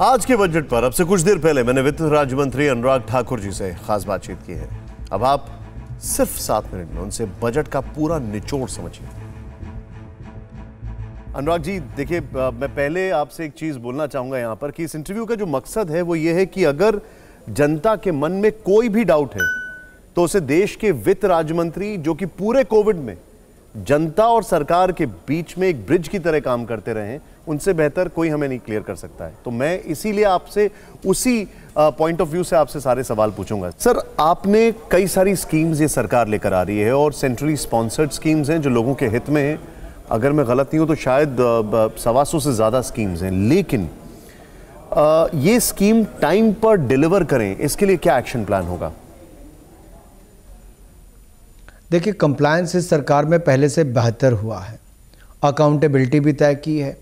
आज के बजट पर अब से कुछ देर पहले मैंने वित्त राज्य मंत्री अनुराग ठाकुर जी से खास बातचीत की है अब आप सिर्फ सात मिनट में उनसे बजट का पूरा निचोड़ समझिए अनुराग जी देखिए मैं पहले आपसे एक चीज बोलना चाहूंगा यहां पर कि इस इंटरव्यू का जो मकसद है वो ये है कि अगर जनता के मन में कोई भी डाउट है तो उसे देश के वित्त राज्य मंत्री जो कि पूरे कोविड में जनता और सरकार के बीच में एक ब्रिज की तरह काम करते रहे उनसे बेहतर कोई हमें नहीं क्लियर कर सकता है तो मैं इसीलिए आपसे उसी पॉइंट ऑफ व्यू से आपसे सारे सवाल पूछूंगा सर आपने कई सारी स्कीम्स ये सरकार लेकर आ रही है और सेंट्रली स्पॉन्सर्ड स्कीम्स हैं जो लोगों के हित में हैं अगर मैं गलत नहीं हूँ तो शायद सवा सौ से ज़्यादा स्कीम्स हैं लेकिन आ, ये स्कीम टाइम पर डिलीवर करें इसके लिए क्या एक्शन प्लान होगा देखिए कंप्लायंस इस सरकार में पहले से बेहतर हुआ है अकाउंटेबिलिटी भी तय की है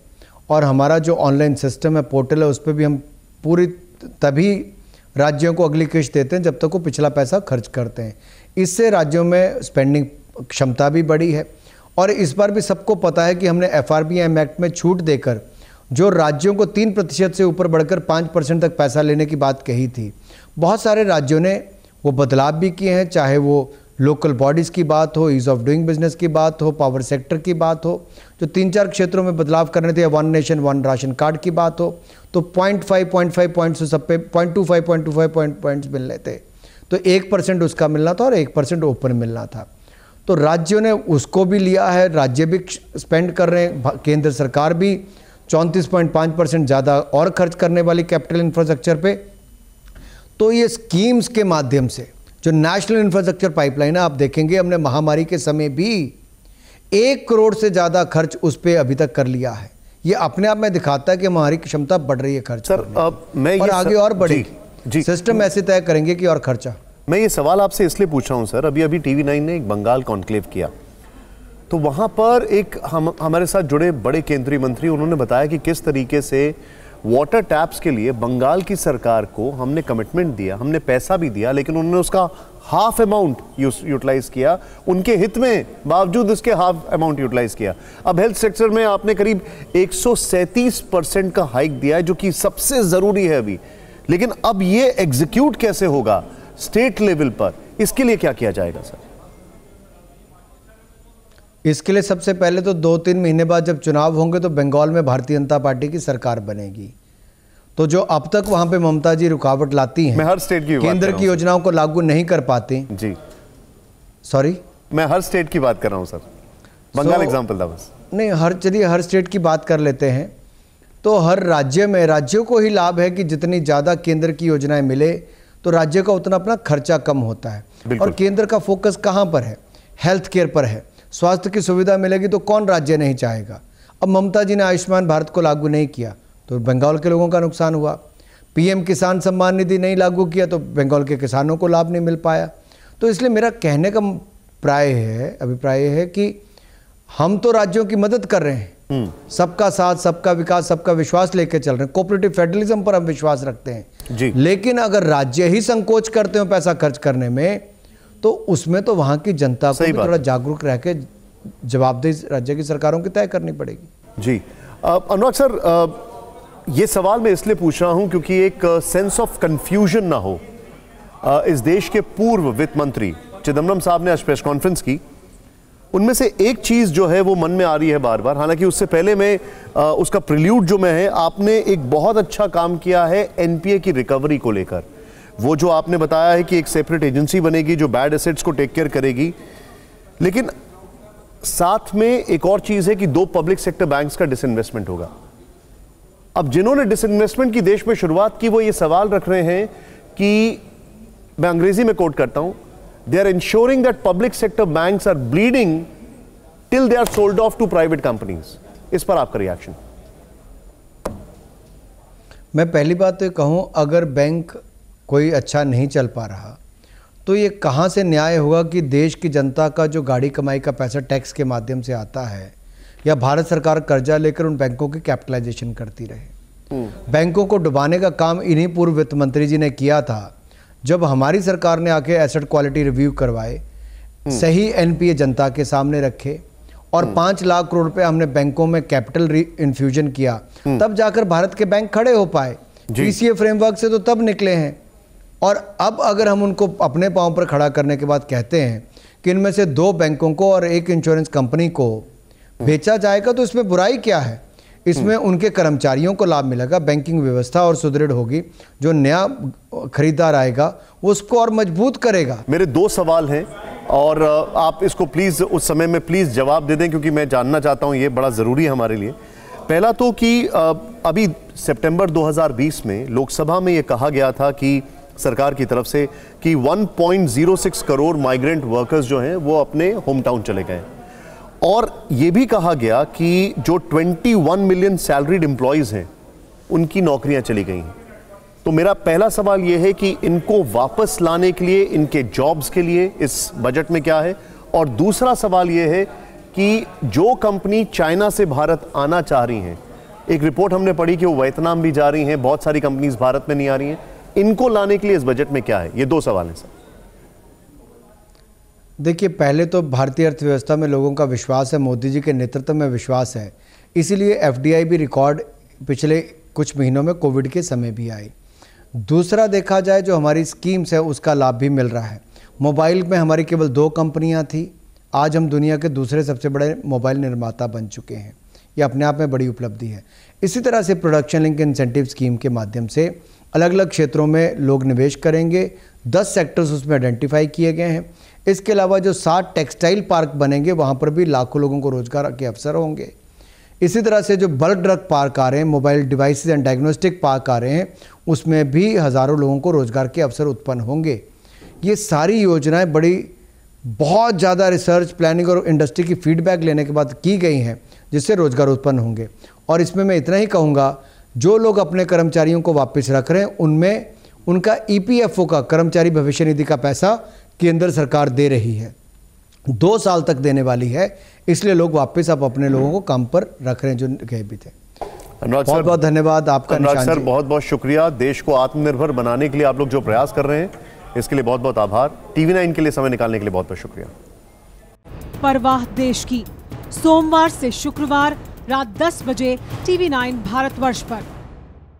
और हमारा जो ऑनलाइन सिस्टम है पोर्टल है उस पर भी हम पूरी तभी राज्यों को अगली किश्त देते हैं जब तक वो पिछला पैसा खर्च करते हैं इससे राज्यों में स्पेंडिंग क्षमता भी बढ़ी है और इस बार भी सबको पता है कि हमने एफ आर एक्ट में छूट देकर जो राज्यों को तीन प्रतिशत से ऊपर बढ़कर पाँच परसेंट तक पैसा लेने की बात कही थी बहुत सारे राज्यों ने वो बदलाव भी किए हैं चाहे वो लोकल बॉडीज़ की बात हो ईज़ ऑफ डूइंग बिजनेस की बात हो पावर सेक्टर की बात हो जो तीन चार क्षेत्रों में बदलाव करने थे one nation one ration card की बात हो तो point five point five points से सब पे point two five point two five point points मिल रहे थे तो एक परसेंट उसका मिलना था और एक परसेंट ओपन मिलना था तो राज्यों ने उसको भी लिया है राज्य भी स्पेंड कर रहे हैं केंद्र सरकार भी चौंतीस पॉइंट पाँच परसेंट ज़्यादा और खर्च करने वाली कैपिटल इंफ्रास्ट्रक्चर पर तो ये स्कीम्स के माध्यम से जो नेशनल इंफ्रास्ट्रक्चर पाइपलाइन है आप देखेंगे हमने महामारी के समय भी एक करोड़ से ज़्यादा खर्च उस पर अभी तक कर लिया है ये अपने आप में दिखाता है कि हमारी क्षमता बढ़ रही है खर्च सर अब मैं और आगे सर, और बढ़ेगी सिस्टम ऐसे तय करेंगे कि और खर्चा मैं ये सवाल आपसे इसलिए पूछ रहा हूँ सर अभी अभी टीवी नाइन ने एक बंगाल कॉन्क्लेव किया तो वहां पर एक हम हमारे साथ जुड़े बड़े केंद्रीय मंत्री उन्होंने बताया कि किस तरीके से वाटर टैप्स के लिए बंगाल की सरकार को हमने कमिटमेंट दिया हमने पैसा भी दिया लेकिन उन्होंने उसका हाफ अमाउंट यूटिलाइज किया उनके हित में बावजूद उसके हाफ अमाउंट यूटिलाइज किया अब हेल्थ सेक्टर में आपने करीब एक परसेंट का हाइक दिया है जो कि सबसे ज़रूरी है अभी लेकिन अब ये एग्जीक्यूट कैसे होगा स्टेट लेवल पर इसके लिए क्या किया जाएगा सर इसके लिए सबसे पहले तो दो तीन महीने बाद जब चुनाव होंगे तो बंगाल में भारतीय जनता पार्टी की सरकार बनेगी तो जो अब तक वहां पे ममता जी रुकावट लाती हैं मैं हर स्टेट की केंद्र की योजनाओं को लागू नहीं कर पाती जी सॉरी मैं हर स्टेट की बात कर रहा हूँ सर बंगाल एग्जांपल था बस नहीं हर चलिए हर स्टेट की बात कर लेते हैं तो हर राज्य में राज्यों को ही लाभ है कि जितनी ज़्यादा केंद्र की योजनाएं मिले तो राज्य का उतना अपना खर्चा कम होता है और केंद्र का फोकस कहाँ पर है हेल्थ केयर पर है स्वास्थ्य की सुविधा मिलेगी तो कौन राज्य नहीं चाहेगा अब ममता जी ने आयुष्मान भारत को लागू नहीं किया तो बंगाल के लोगों का नुकसान हुआ पीएम किसान सम्मान निधि नहीं लागू किया तो बंगाल के किसानों को लाभ नहीं मिल पाया तो इसलिए मेरा कहने का प्राय है अभिप्राय है कि हम तो राज्यों की मदद कर रहे हैं हम्म। सबका साथ सबका विकास सबका विश्वास लेकर चल रहे हैं कोऑपरेटिव फेडरलिज्म पर हम विश्वास रखते हैं जी। लेकिन अगर राज्य ही संकोच करते हो पैसा खर्च करने में तो उसमें तो वहाँ की जनता को थोड़ा जागरूक रह के जवाबदेही राज्य की सरकारों की तय करनी पड़ेगी जी अनुराग सर ये सवाल मैं इसलिए पूछ रहा हूँ क्योंकि एक सेंस ऑफ कन्फ्यूजन ना हो आ, इस देश के पूर्व वित्त मंत्री चिदम्बरम साहब ने आज प्रेस कॉन्फ्रेंस की उनमें से एक चीज़ जो है वो मन में आ रही है बार बार हालांकि उससे पहले मैं आ, उसका प्रिल्यूट जो मैं है आपने एक बहुत अच्छा काम किया है एनपीए की रिकवरी को लेकर वो जो आपने बताया है कि एक सेपरेट एजेंसी बनेगी जो बैड एसेट्स को टेक केयर करेगी लेकिन साथ में एक और चीज़ है कि दो पब्लिक सेक्टर बैंक्स का डिसइन्वेस्टमेंट होगा अब जिन्होंने डिसइन्वेस्टमेंट की देश में शुरुआत की वो ये सवाल रख रहे हैं कि मैं अंग्रेजी में कोट करता हूं they are ensuring that public sector bank are bleeding till they are sold off to private companies इस पर आपका रिएक्शन मैं पहली बात तो कहूं अगर बैंक कोई अच्छा नहीं चल पा रहा तो ये कहाँ से न्याय होगा कि देश की जनता का जो गाड़ी कमाई का पैसा टैक्स के माध्यम से आता है या भारत सरकार कर्जा लेकर उन बैंकों की कैपिटलाइजेशन करती रहे हम्म। बैंकों को डुबाने का काम इन्हीं पूर्व वित्त मंत्री जी ने किया था जब हमारी सरकार ने आके एसेट क्वालिटी रिव्यू करवाए हम्म। सही एनपीए जनता के सामने रखे और हम्म। पांच लाख करोड़ रुपए हमने बैंकों में कैपिटल इन्फ्यूजन किया तब जाकर भारत के बैंक खड़े हो पाए पीसीए फ्रेमवर्क से तो तब निकले हैं और अब अगर हम उनको अपने पाँव पर खड़ा करने के बाद कहते हैं कि इनमें से दो बैंकों को और एक इंश्योरेंस कंपनी को हम्म। बेचा जाएगा तो इसमें बुराई क्या है इसमें हम्म। उनके कर्मचारियों को लाभ मिलेगा बैंकिंग व्यवस्था और सुदृढ़ होगी जो नया खरीदार आएगा उसको और मजबूत करेगा मेरे दो सवाल हैं और आप इसको प्लीज़ उस समय में प्लीज़ जवाब दे दें क्योंकि मैं जानना चाहता हूँ ये बड़ा ज़रूरी है हमारे लिए पहला तो कि अभी सितंबर 2020 में लोकसभा में ये कहा गया था कि सरकार की तरफ से कि 1.06 करोड़ माइग्रेंट वर्कर्स जो हैं वो अपने होम टाउन चले गए और ये भी कहा गया कि जो 21 मिलियन सैलरीड एम्प्लॉयज़ हैं उनकी नौकरियां चली गई हैं तो मेरा पहला सवाल ये है कि इनको वापस लाने के लिए इनके जॉब्स के लिए इस बजट में क्या है और दूसरा सवाल ये है कि जो कंपनी चाइना से भारत आना चाह रही हैं एक रिपोर्ट हमने पढ़ी कि वो वियतनाम भी जा रही हैं बहुत सारी कंपनीज भारत में नहीं आ रही हैं इनको लाने के लिए इस बजट में क्या है ये दो सवाल हैं सर देखिए पहले तो भारतीय अर्थव्यवस्था में लोगों का विश्वास है मोदी जी के नेतृत्व में विश्वास है इसीलिए एफडीआई भी रिकॉर्ड पिछले कुछ महीनों में कोविड के समय भी आई दूसरा देखा जाए जो हमारी स्कीम्स है उसका लाभ भी मिल रहा है मोबाइल में हमारी केवल दो कंपनियां थी आज हम दुनिया के दूसरे सबसे बड़े मोबाइल निर्माता बन चुके हैं ये अपने आप में बड़ी उपलब्धि है इसी तरह से प्रोडक्शन लिंक इंसेंटिव स्कीम के माध्यम से अलग अलग क्षेत्रों में लोग निवेश करेंगे दस सेक्टर्स उसमें आइडेंटिफाई किए गए हैं इसके अलावा जो सात टेक्सटाइल पार्क बनेंगे वहाँ पर भी लाखों लोगों को रोजगार के अवसर होंगे इसी तरह से जो बल्क ड्रग पार्क आ रहे हैं mobile devices and diagnostic park आ रहे हैं उसमें भी हज़ारों लोगों को रोज़गार के अवसर उत्पन्न होंगे ये सारी योजनाएं बड़ी बहुत ज़्यादा रिसर्च प्लानिंग और इंडस्ट्री की फीडबैक लेने के बाद की गई हैं जिससे रोज़गार उत्पन्न होंगे और इसमें मैं इतना ही कहूँगा जो लोग अपने कर्मचारियों को वापस रख रहे हैं उनमें उनका ईपीएफओ e का कर्मचारी भविष्य निधि का पैसा केंद्र सरकार दे रही है दो साल तक देने वाली है इसलिए लोग वापस आप अपने लोगों को काम पर रख रहे हैं जो गए भी थे बहुत बहुत धन्यवाद आपका अनुराग सर बहुत बहुत शुक्रिया देश को आत्मनिर्भर बनाने के लिए आप लोग जो प्रयास कर रहे हैं इसके लिए बहुत बहुत आभार टीवी नाइन के लिए समय निकालने के लिए बहुत बहुत शुक्रिया परवाह देश की सोमवार से शुक्रवार रात 10 बजे टीवी 9 भारतवर्ष पर